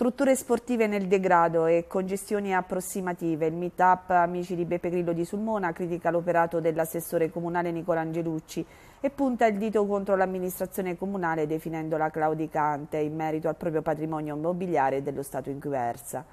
Strutture sportive nel degrado e congestioni approssimative. Il meet-up Amici di Beppe Grillo di Sulmona critica l'operato dell'assessore comunale Nicola Angelucci e punta il dito contro l'amministrazione comunale definendola claudicante in merito al proprio patrimonio immobiliare e dello stato in cui versa.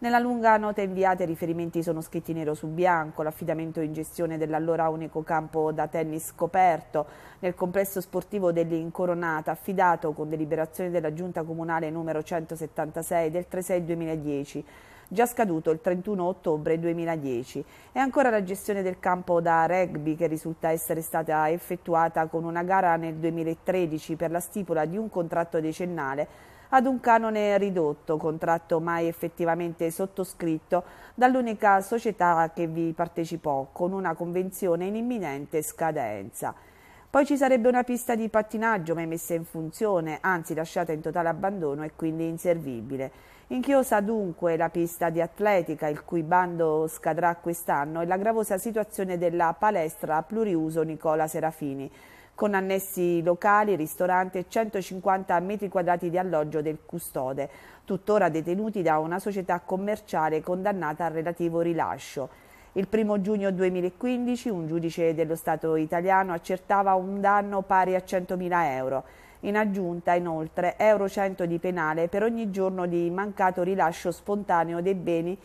Nella lunga nota inviata i riferimenti sono scritti nero su bianco, l'affidamento in gestione dell'allora unico campo da tennis scoperto nel complesso sportivo dell'Incoronata, affidato con deliberazione della Giunta Comunale numero 176 del 36 2010 già scaduto il 31 ottobre 2010, e ancora la gestione del campo da rugby che risulta essere stata effettuata con una gara nel 2013 per la stipula di un contratto decennale ad un canone ridotto, contratto mai effettivamente sottoscritto dall'unica società che vi partecipò, con una convenzione in imminente scadenza. Poi ci sarebbe una pista di pattinaggio mai messa in funzione, anzi lasciata in totale abbandono e quindi inservibile. In Inchiosa dunque la pista di atletica, il cui bando scadrà quest'anno, e la gravosa situazione della palestra pluriuso Nicola Serafini, con annessi locali, ristorante e 150 metri quadrati di alloggio del custode, tuttora detenuti da una società commerciale condannata al relativo rilascio. Il 1 giugno 2015 un giudice dello Stato italiano accertava un danno pari a 100.000 euro. In aggiunta, inoltre, Euro 100 di penale per ogni giorno di mancato rilascio spontaneo dei beni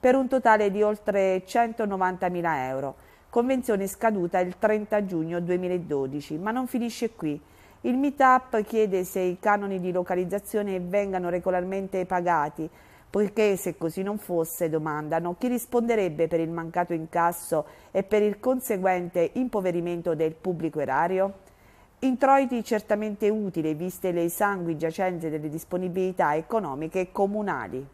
per un totale di oltre 190.000 euro. Convenzione scaduta il 30 giugno 2012, ma non finisce qui. Il Meetup chiede se i canoni di localizzazione vengano regolarmente pagati, poiché se così non fosse, domandano, chi risponderebbe per il mancato incasso e per il conseguente impoverimento del pubblico erario? Introiti certamente utili viste le esangui giacenze delle disponibilità economiche comunali.